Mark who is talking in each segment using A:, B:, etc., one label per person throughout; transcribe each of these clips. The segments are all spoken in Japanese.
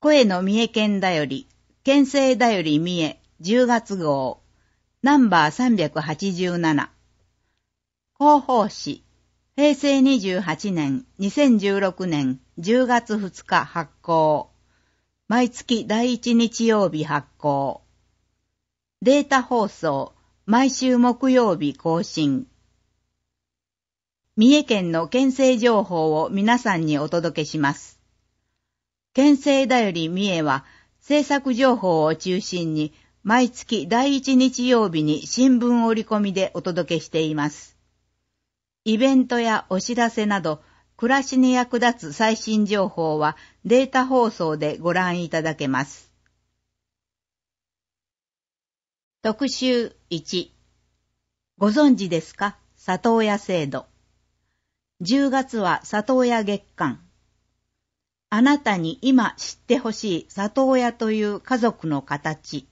A: 声の三重県だより、県政だより三重、10月号、ナンバー387。広報誌、平成28年、2016年10月2日発行。毎月第1日曜日発行。データ放送、毎週木曜日更新。三重県の県政情報を皆さんにお届けします。県政だより三重は、政策情報を中心に、毎月第一日曜日に新聞折り込みでお届けしています。イベントやお知らせなど、暮らしに役立つ最新情報はデータ放送でご覧いただけます。特集1ご存知ですか里親制度10月は里親月間あなたに今知ってほしい里親という家族の形。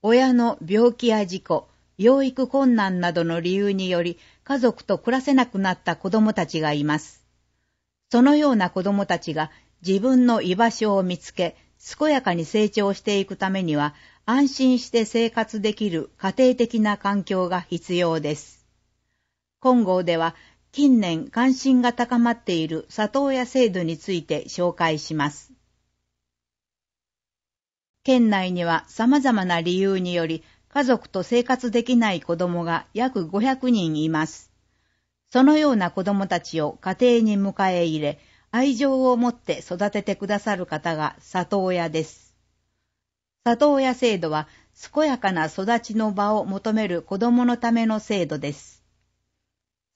A: 親の病気や事故、養育困難などの理由により家族と暮らせなくなった子供たちがいます。そのような子供たちが自分の居場所を見つけ、健やかに成長していくためには、安心して生活できる家庭的な環境が必要です。今後では近年関心が高まっている里親制度について紹介します。県内には様々な理由により家族と生活できない子供が約500人います。そのような子供たちを家庭に迎え入れ、愛情を持って育ててくださる方が里親です。里親制度は健やかな育ちの場を求める子供のための制度です。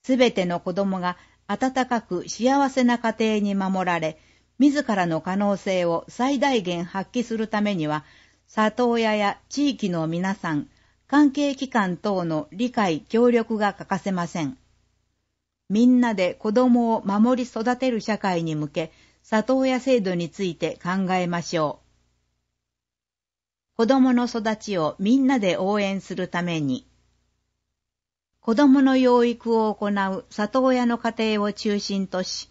A: すべての子供が温かく幸せな家庭に守られ、自らの可能性を最大限発揮するためには、里親や地域の皆さん、関係機関等の理解・協力が欠かせません。みんなで子供を守り育てる社会に向け、里親制度について考えましょう。子供の育ちをみんなで応援するために、子供の養育を行う里親の家庭を中心とし、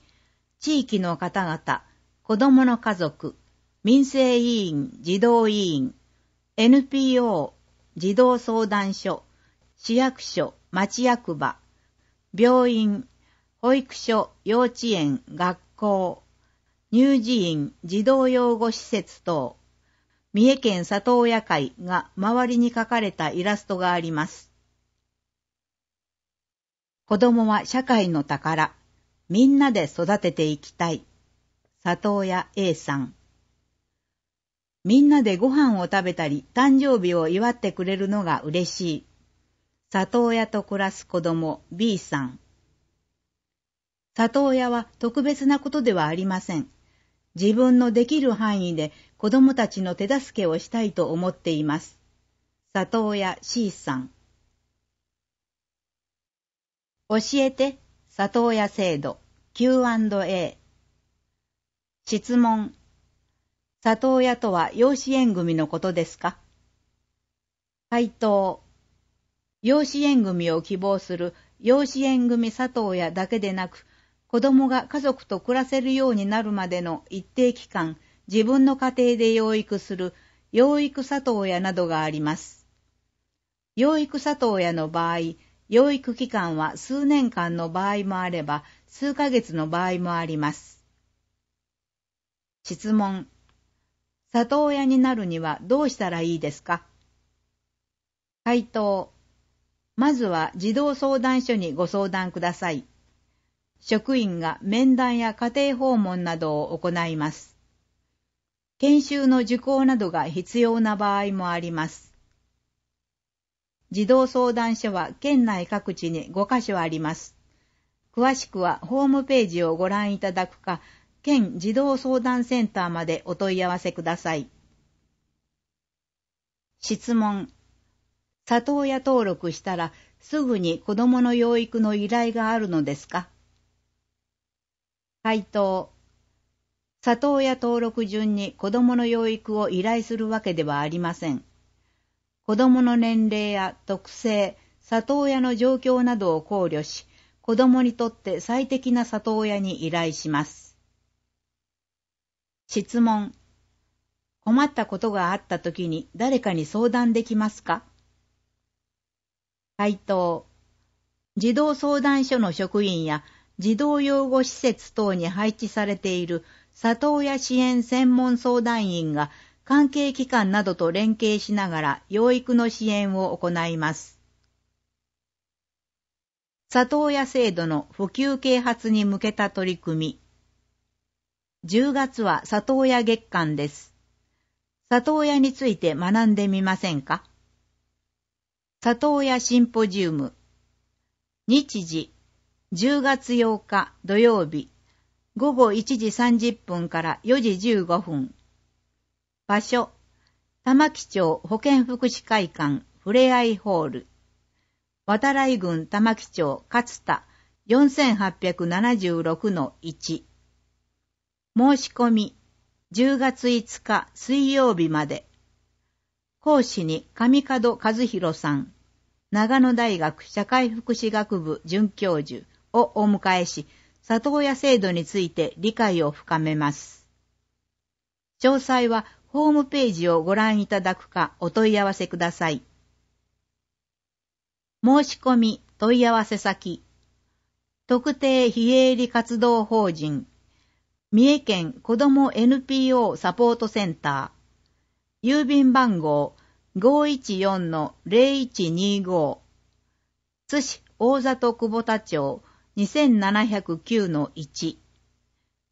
A: 地域の方々、子供の家族、民生委員、児童委員、NPO、児童相談所、市役所、町役場、病院、保育所、幼稚園、学校、乳児院、児童養護施設等、三重県里親会が周りに書かれたイラストがあります。子供は社会の宝。みんなで育てていきたい。里親 A さん。みんなでご飯を食べたり、誕生日を祝ってくれるのが嬉しい。里親と暮らす子供 B さん。里親は特別なことではありません。自分のできる範囲で子供たちの手助けをしたいと思っています。里親 C さん。教えて、里親制度 Q&A 質問里親とは養子縁組のことですか回答養子縁組を希望する養子縁組里親だけでなく子供が家族と暮らせるようになるまでの一定期間自分の家庭で養育する養育里親などがあります養育里親の場合養育期間は数年間の場合もあれば、数ヶ月の場合もあります。質問。里親になるにはどうしたらいいですか回答。まずは児童相談所にご相談ください。職員が面談や家庭訪問などを行います。研修の受講などが必要な場合もあります。児童相談所は県内各地に5カ所あります。詳しくはホームページをご覧いただくか、県児童相談センターまでお問い合わせください。質問。里親登録したらすぐに子供の養育の依頼があるのですか回答。里親登録順に子供の養育を依頼するわけではありません。子供の年齢や特性、里親の状況などを考慮し、子供にとって最適な里親に依頼します。質問。困ったことがあった時に誰かに相談できますか回答。児童相談所の職員や児童養護施設等に配置されている里親支援専門相談員が関係機関などと連携しながら養育の支援を行います。里親制度の普及啓発に向けた取り組み。10月は里親月間です。里親について学んでみませんか里親シンポジウム。日時、10月8日土曜日、午後1時30分から4時15分。場所、玉城町保健福祉会館ふれあいホール、渡来郡玉城町勝田4876 1。申し込み、10月5日水曜日まで。講師に上門和弘さん、長野大学社会福祉学部准教授をお迎えし、里親制度について理解を深めます。詳細はホームページをご覧いただくかお問い合わせください。申し込み問い合わせ先、特定非営利活動法人、三重県子ども NPO サポートセンター、郵便番号514-0125、津市大里久保田町2709-1、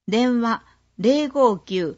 A: 電話059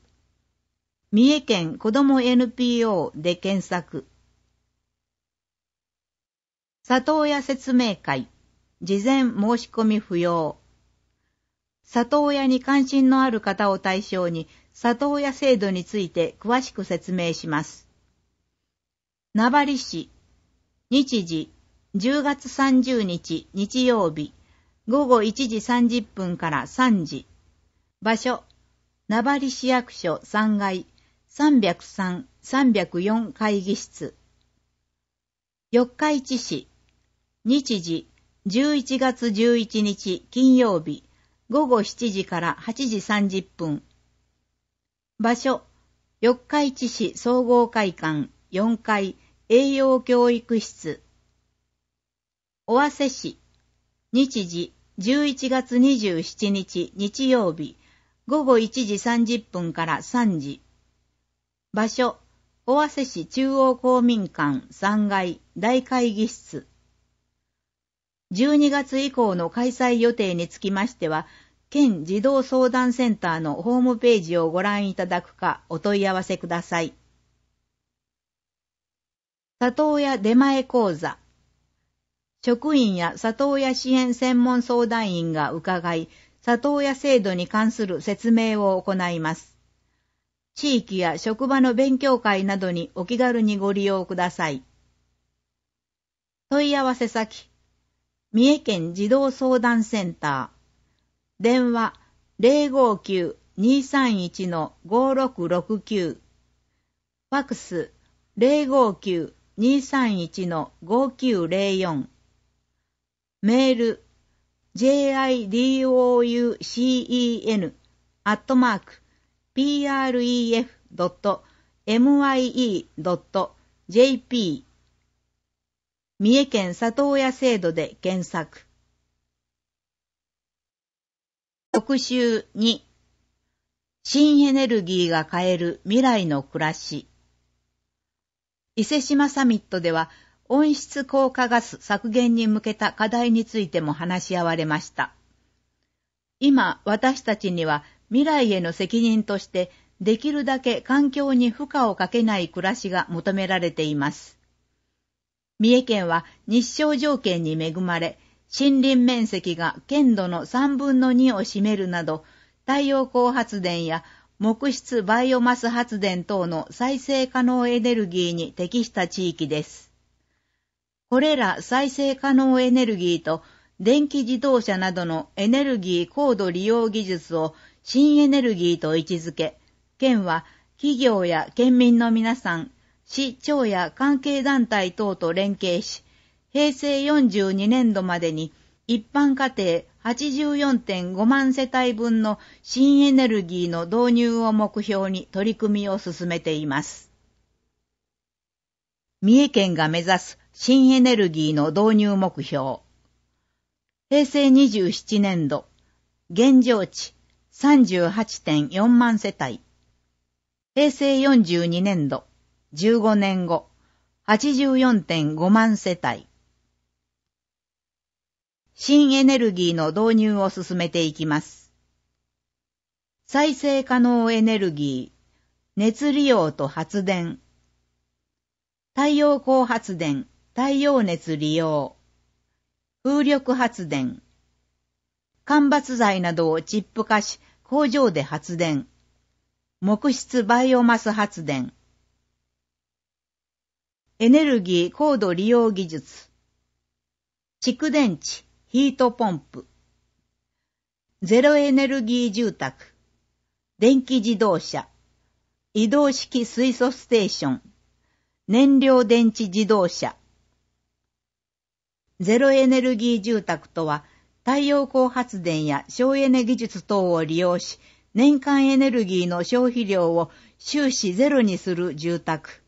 A: 三重県子ども NPO で検索。里親説明会、事前申し込み不要。里親に関心のある方を対象に、里親制度について詳しく説明します。名張市、日時、10月30日日曜日、午後1時30分から3時。場所、名張市役所3階、303、304会議室。四日市市。日時、11月11日金曜日、午後7時から8時30分。場所、四日市市総合会館4階栄養教育室。尾鷲市。日時、11月27日日曜日、午後1時30分から3時。場所、尾鷲市中央公民館3階大会議室。12月以降の開催予定につきましては、県児童相談センターのホームページをご覧いただくかお問い合わせください。里親出前講座。職員や里親支援専門相談員が伺い、里親制度に関する説明を行います。地域や職場の勉強会などにお気軽にご利用ください。問い合わせ先、三重県児童相談センター、電話059-231-5669、ファックス059-231-5904、メール jidoucen アットマーク pref.mie.jp 三重県里親制度で検索。特集2新エネルギーが変える未来の暮らし伊勢島サミットでは温室効果ガス削減に向けた課題についても話し合われました。今私たちには未来への責任としてできるだけ環境に負荷をかけない暮らしが求められています。三重県は日照条件に恵まれ、森林面積が県土の3分の2を占めるなど、太陽光発電や木質バイオマス発電等の再生可能エネルギーに適した地域です。これら再生可能エネルギーと電気自動車などのエネルギー高度利用技術を新エネルギーと位置づけ、県は企業や県民の皆さん、市町や関係団体等と連携し、平成42年度までに一般家庭84.5万世帯分の新エネルギーの導入を目標に取り組みを進めています。三重県が目指す新エネルギーの導入目標。平成27年度、現状値38.4万世帯。平成42年度、15年後、84.5万世帯。新エネルギーの導入を進めていきます。再生可能エネルギー、熱利用と発電、太陽光発電、太陽熱利用、風力発電、間伐材などをチップ化し、工場で発電。木質バイオマス発電。エネルギー高度利用技術。蓄電池、ヒートポンプ。ゼロエネルギー住宅。電気自動車。移動式水素ステーション。燃料電池自動車。ゼロエネルギー住宅とは、太陽光発電や省エネ技術等を利用し、年間エネルギーの消費量を終始ゼロにする住宅。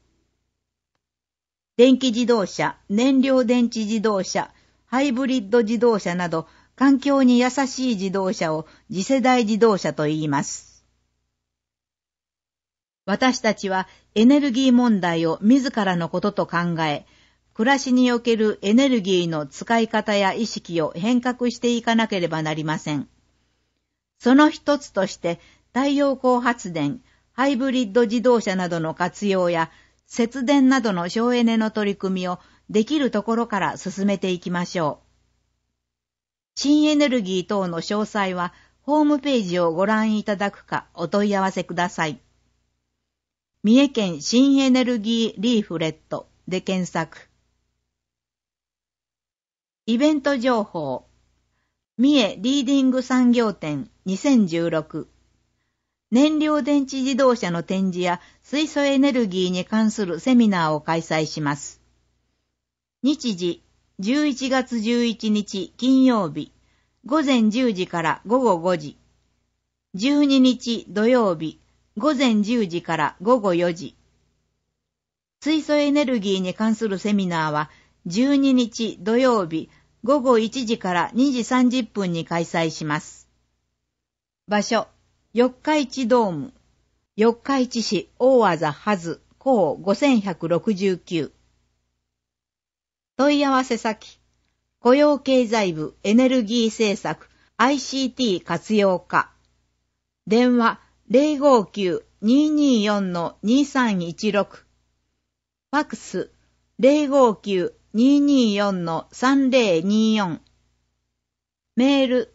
A: 電気自動車、燃料電池自動車、ハイブリッド自動車など、環境に優しい自動車を次世代自動車と言います。私たちはエネルギー問題を自らのことと考え、暮らしにおけるエネルギーの使い方や意識を変革していかなければなりません。その一つとして、太陽光発電、ハイブリッド自動車などの活用や、節電などの省エネの取り組みをできるところから進めていきましょう。新エネルギー等の詳細は、ホームページをご覧いただくかお問い合わせください。三重県新エネルギーリーフレットで検索。イベント情報。三重リーディング産業展2016。燃料電池自動車の展示や水素エネルギーに関するセミナーを開催します。日時、11月11日金曜日、午前10時から午後5時。12日土曜日、午前10時から午後4時。水素エネルギーに関するセミナーは12日土曜日午後1時から2時30分に開催します。場所、四日市ドーム、四日市市大和はず、校5169。問い合わせ先、雇用経済部エネルギー政策 ICT 活用課。電話059-224-2316。ファクス059 224-3024メール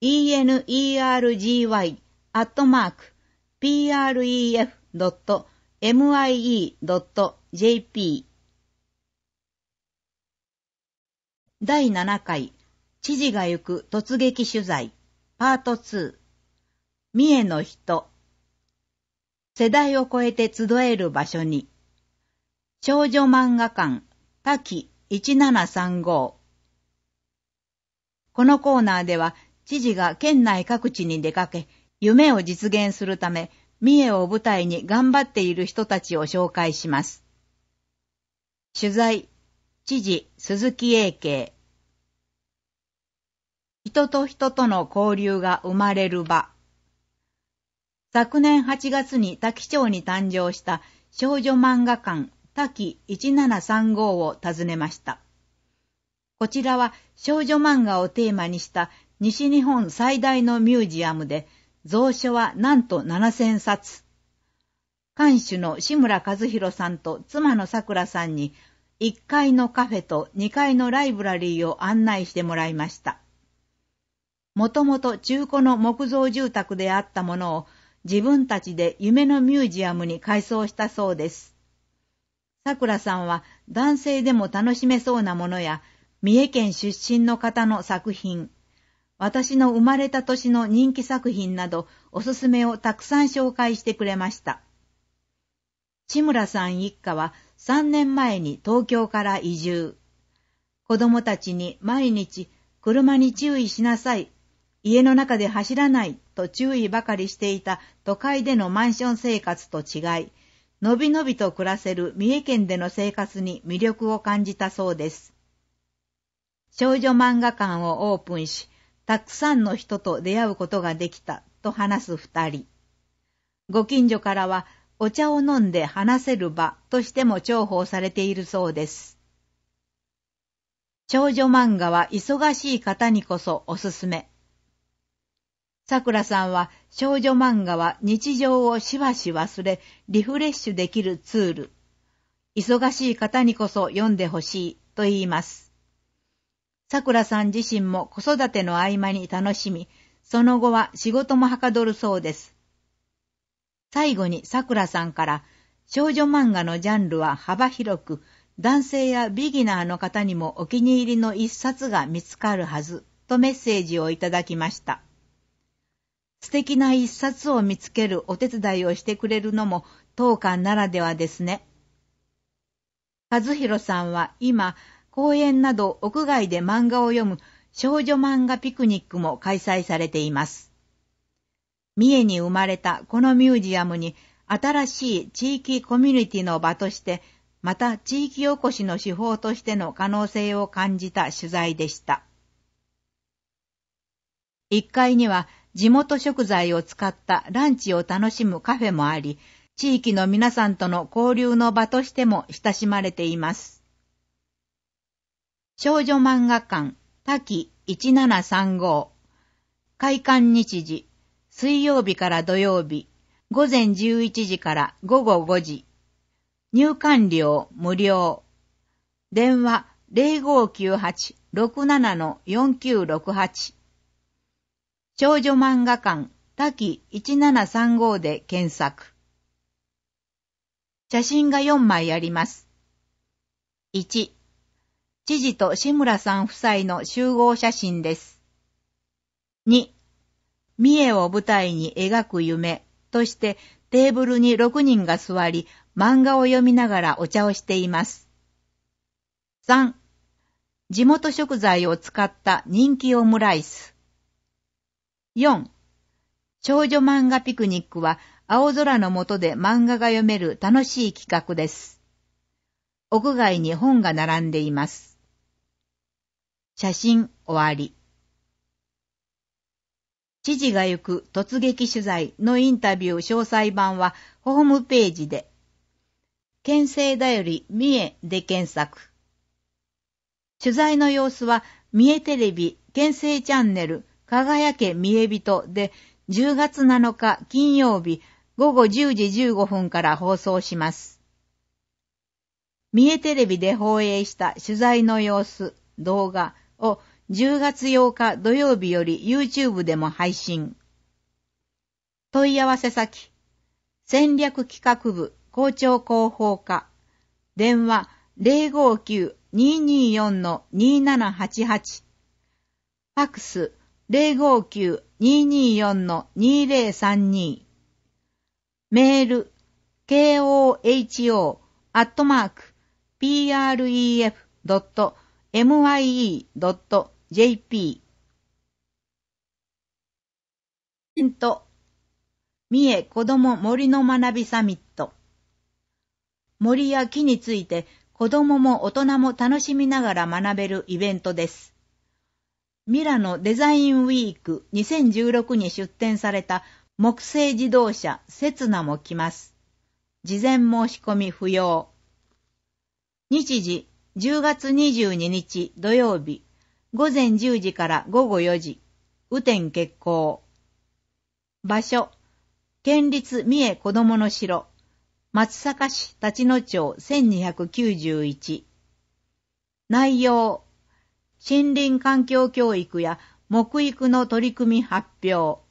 A: energy.pref.mie.jp 第7回知事が行く突撃取材パート2三重の人世代を超えて集える場所に少女漫画館滝1735このコーナーでは、知事が県内各地に出かけ、夢を実現するため、三重を舞台に頑張っている人たちを紹介します。取材、知事、鈴木英慶。人と人との交流が生まれる場。昨年8月に滝町に誕生した少女漫画館滝1735を訪ねました。こちらは少女漫画をテーマにした西日本最大のミュージアムで、蔵書はなんと7000冊。館主の志村和弘さんと妻のさくらさんに、1階のカフェと2階のライブラリーを案内してもらいました。もともと中古の木造住宅であったものを自分たちで夢のミュージアムに改装したそうです。さくらさんは男性でも楽しめそうなものや、三重県出身の方の作品、私の生まれた年の人気作品などおすすめをたくさん紹介してくれました。む村さん一家は3年前に東京から移住。子供たちに毎日車に注意しなさい、家の中で走らないと注意ばかりしていた都会でのマンション生活と違い、のびのびと暮らせる三重県での生活に魅力を感じたそうです。少女漫画館をオープンし、たくさんの人と出会うことができたと話す二人。ご近所からはお茶を飲んで話せる場としても重宝されているそうです。少女漫画は忙しい方にこそおすすめ桜さんは少女漫画は日常をしばし忘れ、リフレッシュできるツール。忙しい方にこそ読んでほしいと言います。桜さん自身も子育ての合間に楽しみ、その後は仕事もはかどるそうです。最後に桜さんから、少女漫画のジャンルは幅広く、男性やビギナーの方にもお気に入りの一冊が見つかるはず、とメッセージをいただきました。素敵な一冊を見つけるお手伝いをしてくれるのも当館ならではですね。和弘さんは今、公園など屋外で漫画を読む少女漫画ピクニックも開催されています。三重に生まれたこのミュージアムに新しい地域コミュニティの場として、また地域おこしの手法としての可能性を感じた取材でした。1階には地元食材を使ったランチを楽しむカフェもあり、地域の皆さんとの交流の場としても親しまれています。少女漫画館、滝1735開館日時、水曜日から土曜日、午前11時から午後5時。入館料無料。電話0598-67-4968少女漫画館、滝1735で検索。写真が4枚あります。1、知事と志村さん夫妻の集合写真です。2、三重を舞台に描く夢としてテーブルに6人が座り漫画を読みながらお茶をしています。3、地元食材を使った人気オムライス。4. 少女漫画ピクニックは青空の下で漫画が読める楽しい企画です。屋外に本が並んでいます。写真終わり。知事が行く突撃取材のインタビュー詳細版はホームページで、県政だより三重で検索。取材の様子は三重テレビ県政チャンネル輝け見え人で10月7日金曜日午後10時15分から放送します。三重テレビで放映した取材の様子、動画を10月8日土曜日より YouTube でも配信。問い合わせ先、戦略企画部校長広報課、電話059-224-2788、ファクス059-224-2032メール koho.pref.mye.jp ヒント三重子ども森の学びサミット森や木について子どもも大人も楽しみながら学べるイベントです。ミラノデザインウィーク2016に出展された木製自動車セツナも来ます。事前申し込み不要。日時10月22日土曜日午前10時から午後4時雨天決行。場所県立三重子供の城松阪市立野町1291内容森林環境教育や木育の取り組み発表、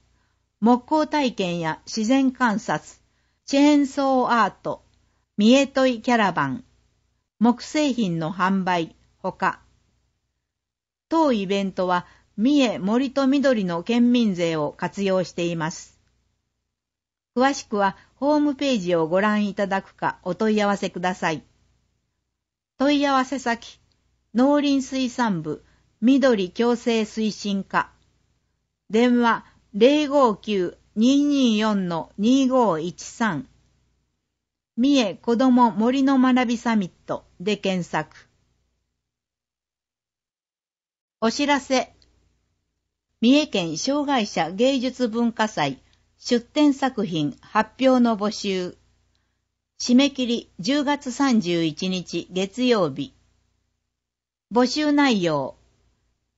A: 木工体験や自然観察、チェーンソーアート、見えといキャラバン、木製品の販売、ほか。当イベントは、三重森と緑の県民税を活用しています。詳しくは、ホームページをご覧いただくかお問い合わせください。問い合わせ先、農林水産部、緑共生推進課。電話059-224-2513。三重子ども森の学びサミットで検索。お知らせ。三重県障害者芸術文化祭出展作品発表の募集。締め切り10月31日月曜日。募集内容。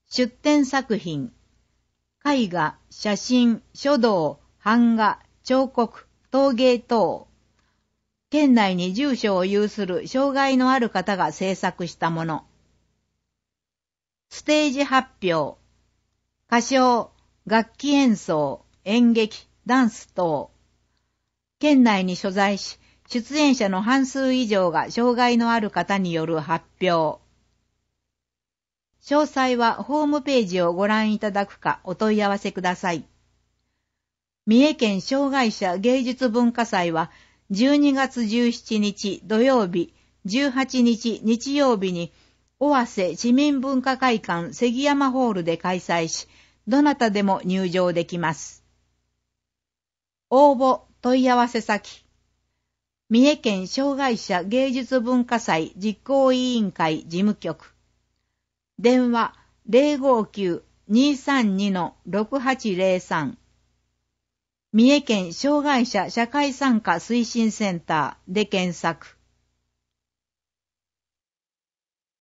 A: 出展作品。絵画、写真、書道、版画、彫刻、陶芸等。県内に住所を有する障害のある方が制作したもの。ステージ発表。歌唱、楽器演奏、演劇、ダンス等。県内に所在し、出演者の半数以上が障害のある方による発表。詳細はホームページをご覧いただくかお問い合わせください。三重県障害者芸術文化祭は12月17日土曜日、18日日曜日に尾瀬市民文化会館関山ホールで開催し、どなたでも入場できます。応募問い合わせ先、三重県障害者芸術文化祭実行委員会事務局電話059-232-6803三重県障害者社会参加推進センターで検索。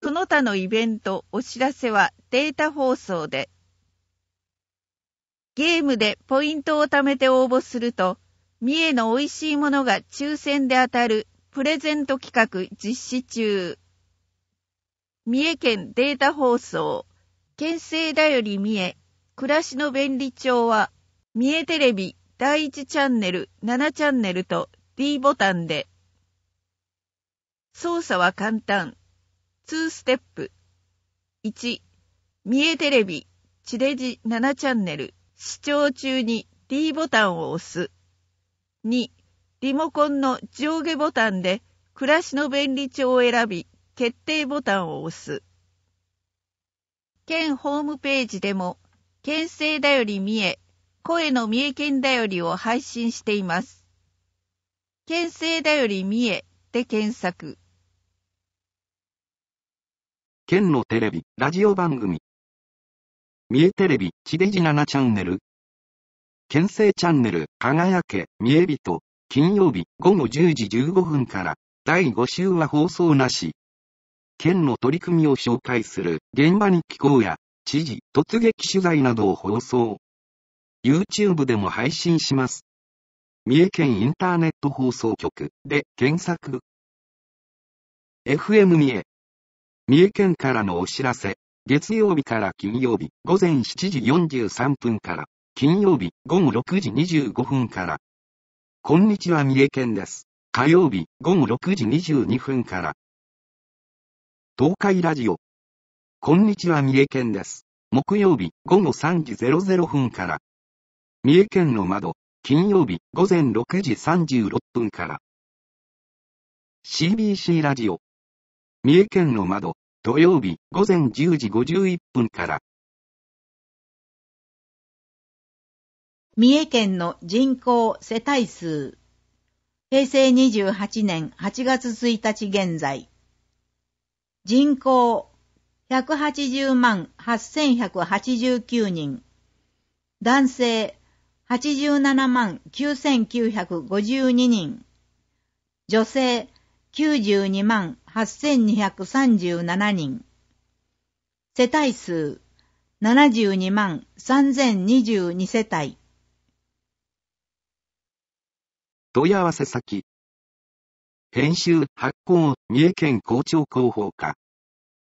B: その他のイベント、お知らせはデータ放送で。ゲームでポイントを貯めて応募すると、三重の美味しいものが抽選で当たるプレゼント企画実施中。三重県データ放送、県政だより三重、暮らしの便利帳は、三重テレビ第1チャンネル、7チャンネルと D ボタンで、操作は簡単、2ステップ。1、三重テレビ、地デジ7チャンネル、視聴中に D ボタンを押す。2、リモコンの上下ボタンで、暮らしの便利帳を選び、決定ボタンを押す。県ホームページでも、県政だより三重、声の三重県だよりを配信しています。県政だより三重で検索。
C: 県のテレビ、ラジオ番組。三重テレビ、地デジ7チャンネル。県政チャンネル、輝け、三重人、金曜日午後10時15分から、第5週は放送なし。県の取り組みを紹介する現場に気候や知事突撃取材などを放送。YouTube でも配信します。三重県インターネット放送局で検索。FM 三重。三重県からのお知らせ。月曜日から金曜日午前7時43分から、金曜日午後6時25分から。こんにちは三重県です。火曜日午後6時22分から、東海ラジオ。こんにちは三重県です。木曜日午後3時00分から。三重県の窓、金曜日午前6時36分から。CBC ラジオ。三重県の窓、土曜日午前10時51分から。三重県の人
A: 口世帯数。平成28年8月1日現在。人口180万8189人、男性87万9952人、女性92万8237人、世帯数72万3022世帯。
C: 問い合わせ先編集、発行、三重県校長広報課。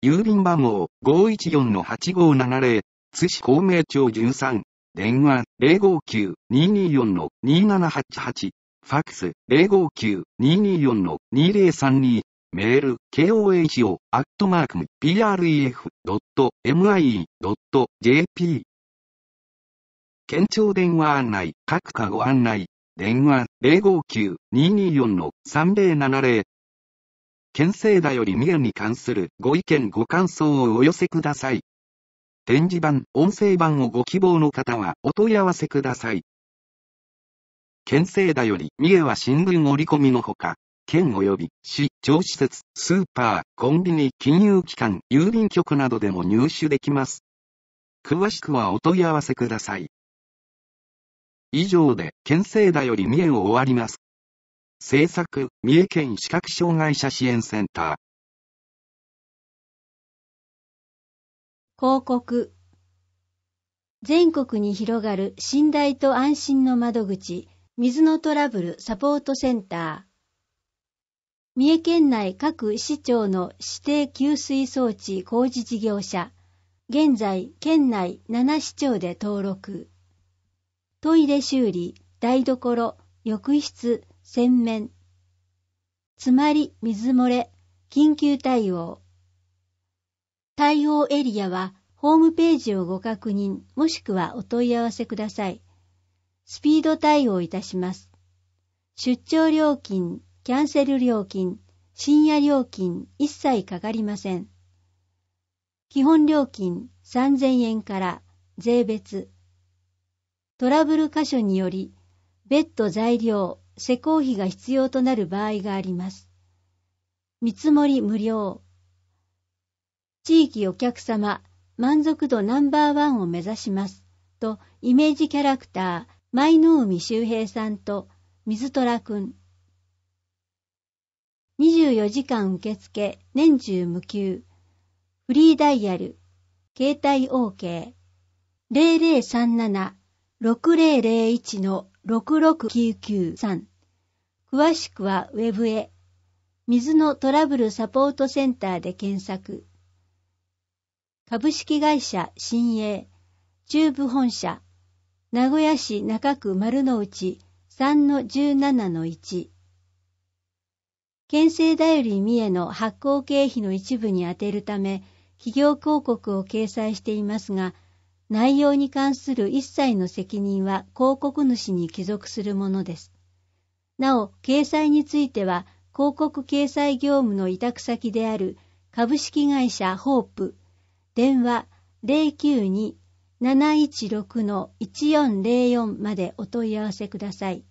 C: 郵便番号514-8570、津市公明町13、電話059-224-2788、ファックス059-224-2032、メール koho アットマーク pref.mie.jp 県庁電話案内、各課ご案内。電話059-224-3070県政だより三重に関するご意見ご感想をお寄せください。展示版、音声版をご希望の方はお問い合わせください。県政だより三重は新聞折り込みのほか、県及び市、庁施設、スーパー、コンビニ、金融機関、郵便局などでも入手できます。詳しくはお問い合わせください。以上で県政だより三重を終わります。政策、三重県視覚障害者支援センター。
D: 広告。全国に広がる信頼と安心の窓口、水のトラブルサポートセンター。三重県内各市町の指定給水装置工事事業者、現在県内7市町で登録。トイレ修理、台所、浴室、洗面。つまり、水漏れ、緊急対応。対応エリアは、ホームページをご確認、もしくはお問い合わせください。スピード対応いたします。出張料金、キャンセル料金、深夜料金一切かかりません。基本料金3000円から税別トラブル箇所により、別途材料、施工費が必要となる場合があります。見積もり無料。地域お客様、満足度ナンバーワンを目指します。と、イメージキャラクター、舞の海周平さんと、水虎くん。24時間受付、年中無休。フリーダイヤル、携帯 OK。0037 6001-66993詳しくはウェブへ水のトラブルサポートセンターで検索株式会社新栄中部本社名古屋市中区丸の内3-17-1県政だより三重の発行経費の一部に充てるため企業広告を掲載していますが内容に関する一切の責任は広告主に帰属するものです。なお、掲載については、広告掲載業務の委託先である株式会社ホープ、電話092-716-1404までお問い合わせください。